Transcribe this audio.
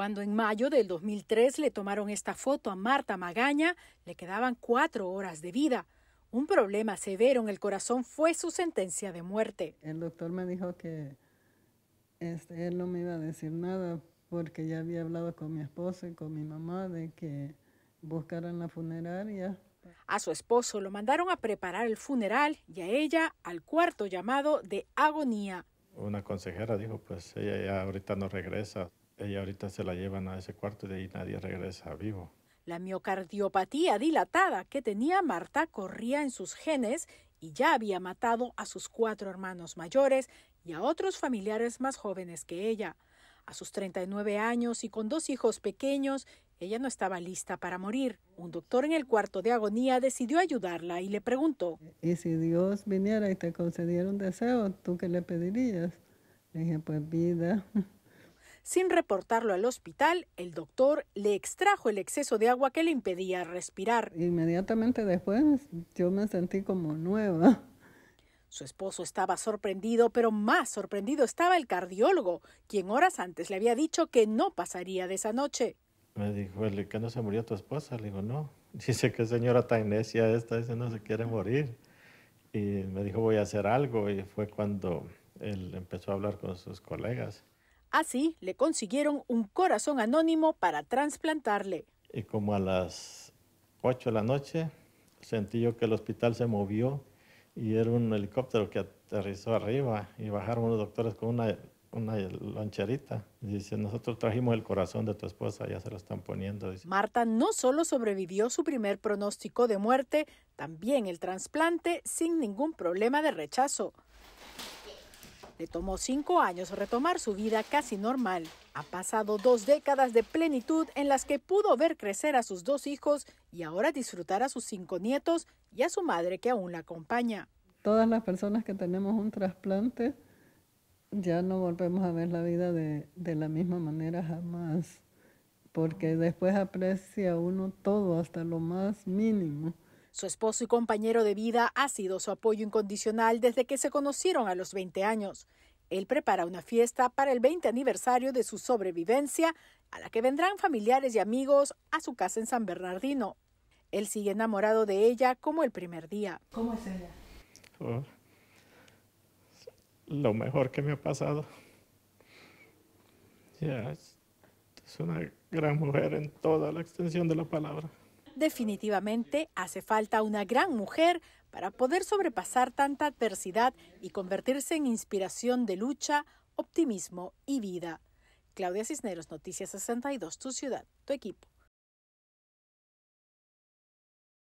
Cuando en mayo del 2003 le tomaron esta foto a Marta Magaña, le quedaban cuatro horas de vida. Un problema severo en el corazón fue su sentencia de muerte. El doctor me dijo que este, él no me iba a decir nada porque ya había hablado con mi esposo y con mi mamá de que buscaran la funeraria. A su esposo lo mandaron a preparar el funeral y a ella al cuarto llamado de agonía. Una consejera dijo, pues ella ya ahorita no regresa ella ahorita se la llevan a ese cuarto y de ahí nadie regresa vivo. La miocardiopatía dilatada que tenía Marta corría en sus genes y ya había matado a sus cuatro hermanos mayores y a otros familiares más jóvenes que ella. A sus 39 años y con dos hijos pequeños, ella no estaba lista para morir. Un doctor en el cuarto de agonía decidió ayudarla y le preguntó. ¿Y si Dios viniera y te concediera un deseo, tú qué le pedirías? Le dije, pues vida. Sin reportarlo al hospital, el doctor le extrajo el exceso de agua que le impedía respirar. Inmediatamente después yo me sentí como nueva. Su esposo estaba sorprendido, pero más sorprendido estaba el cardiólogo, quien horas antes le había dicho que no pasaría de esa noche. Me dijo, que no se murió tu esposa? Le digo, no. Dice, que señora tan necia esta? Dice, no se quiere morir. Y me dijo, voy a hacer algo. Y fue cuando él empezó a hablar con sus colegas. Así le consiguieron un corazón anónimo para trasplantarle. Y como a las 8 de la noche sentí yo que el hospital se movió y era un helicóptero que aterrizó arriba y bajaron los doctores con una, una loncherita. Dice, nosotros trajimos el corazón de tu esposa, ya se lo están poniendo. Marta no solo sobrevivió su primer pronóstico de muerte, también el trasplante sin ningún problema de rechazo. Le tomó cinco años retomar su vida casi normal. Ha pasado dos décadas de plenitud en las que pudo ver crecer a sus dos hijos y ahora disfrutar a sus cinco nietos y a su madre que aún la acompaña. Todas las personas que tenemos un trasplante ya no volvemos a ver la vida de, de la misma manera jamás, porque después aprecia uno todo hasta lo más mínimo. Su esposo y compañero de vida ha sido su apoyo incondicional desde que se conocieron a los 20 años. Él prepara una fiesta para el 20 aniversario de su sobrevivencia, a la que vendrán familiares y amigos a su casa en San Bernardino. Él sigue enamorado de ella como el primer día. ¿Cómo es ella? lo mejor que me ha pasado. es una gran mujer en toda la extensión de la palabra. Definitivamente hace falta una gran mujer para poder sobrepasar tanta adversidad y convertirse en inspiración de lucha, optimismo y vida. Claudia Cisneros, Noticias 62, tu ciudad, tu equipo.